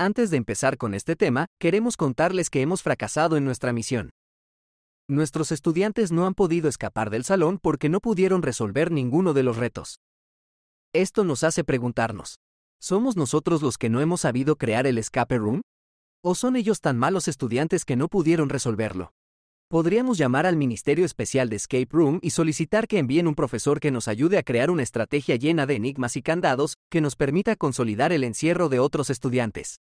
Antes de empezar con este tema, queremos contarles que hemos fracasado en nuestra misión. Nuestros estudiantes no han podido escapar del salón porque no pudieron resolver ninguno de los retos. Esto nos hace preguntarnos, ¿somos nosotros los que no hemos sabido crear el escape room? ¿O son ellos tan malos estudiantes que no pudieron resolverlo? Podríamos llamar al Ministerio Especial de Escape Room y solicitar que envíen un profesor que nos ayude a crear una estrategia llena de enigmas y candados que nos permita consolidar el encierro de otros estudiantes.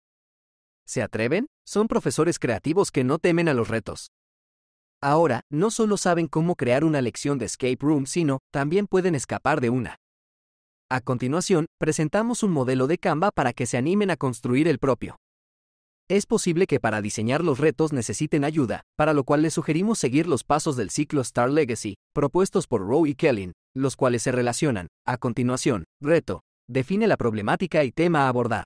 ¿Se atreven? Son profesores creativos que no temen a los retos. Ahora, no solo saben cómo crear una lección de escape room, sino también pueden escapar de una. A continuación, presentamos un modelo de Canva para que se animen a construir el propio. Es posible que para diseñar los retos necesiten ayuda, para lo cual les sugerimos seguir los pasos del ciclo Star Legacy, propuestos por Rowe y Kellen, los cuales se relacionan. A continuación, reto. Define la problemática y tema a abordar.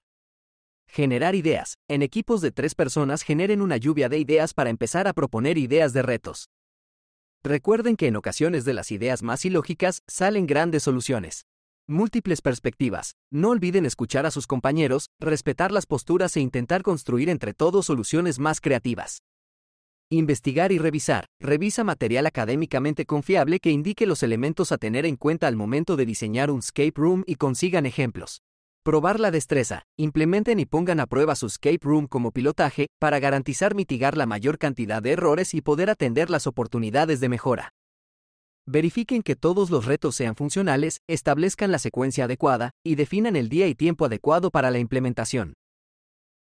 Generar ideas. En equipos de tres personas generen una lluvia de ideas para empezar a proponer ideas de retos. Recuerden que en ocasiones de las ideas más ilógicas salen grandes soluciones. Múltiples perspectivas. No olviden escuchar a sus compañeros, respetar las posturas e intentar construir entre todos soluciones más creativas. Investigar y revisar. Revisa material académicamente confiable que indique los elementos a tener en cuenta al momento de diseñar un escape room y consigan ejemplos. Probar la destreza. Implementen y pongan a prueba su escape room como pilotaje para garantizar mitigar la mayor cantidad de errores y poder atender las oportunidades de mejora. Verifiquen que todos los retos sean funcionales, establezcan la secuencia adecuada y definan el día y tiempo adecuado para la implementación.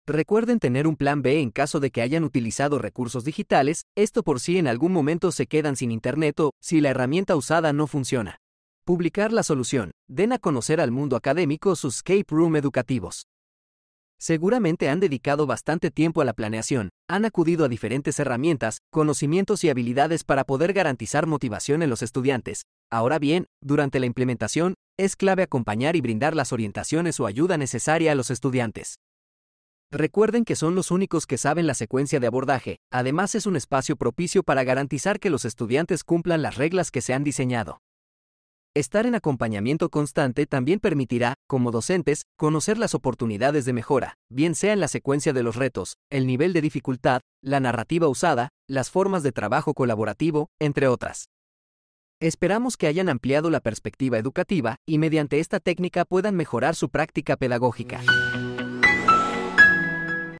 Recuerden tener un plan B en caso de que hayan utilizado recursos digitales, esto por si en algún momento se quedan sin internet o si la herramienta usada no funciona. Publicar la solución. Den a conocer al mundo académico sus escape room educativos. Seguramente han dedicado bastante tiempo a la planeación, han acudido a diferentes herramientas, conocimientos y habilidades para poder garantizar motivación en los estudiantes. Ahora bien, durante la implementación, es clave acompañar y brindar las orientaciones o ayuda necesaria a los estudiantes. Recuerden que son los únicos que saben la secuencia de abordaje, además es un espacio propicio para garantizar que los estudiantes cumplan las reglas que se han diseñado. Estar en acompañamiento constante también permitirá, como docentes, conocer las oportunidades de mejora, bien sea en la secuencia de los retos, el nivel de dificultad, la narrativa usada, las formas de trabajo colaborativo, entre otras. Esperamos que hayan ampliado la perspectiva educativa y mediante esta técnica puedan mejorar su práctica pedagógica.